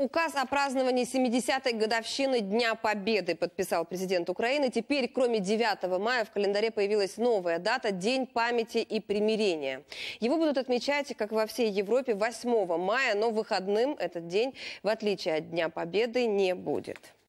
Указ о праздновании 70-й годовщины Дня Победы подписал президент Украины. Теперь, кроме 9 мая, в календаре появилась новая дата – День памяти и примирения. Его будут отмечать, как во всей Европе, 8 мая, но выходным этот день, в отличие от Дня Победы, не будет.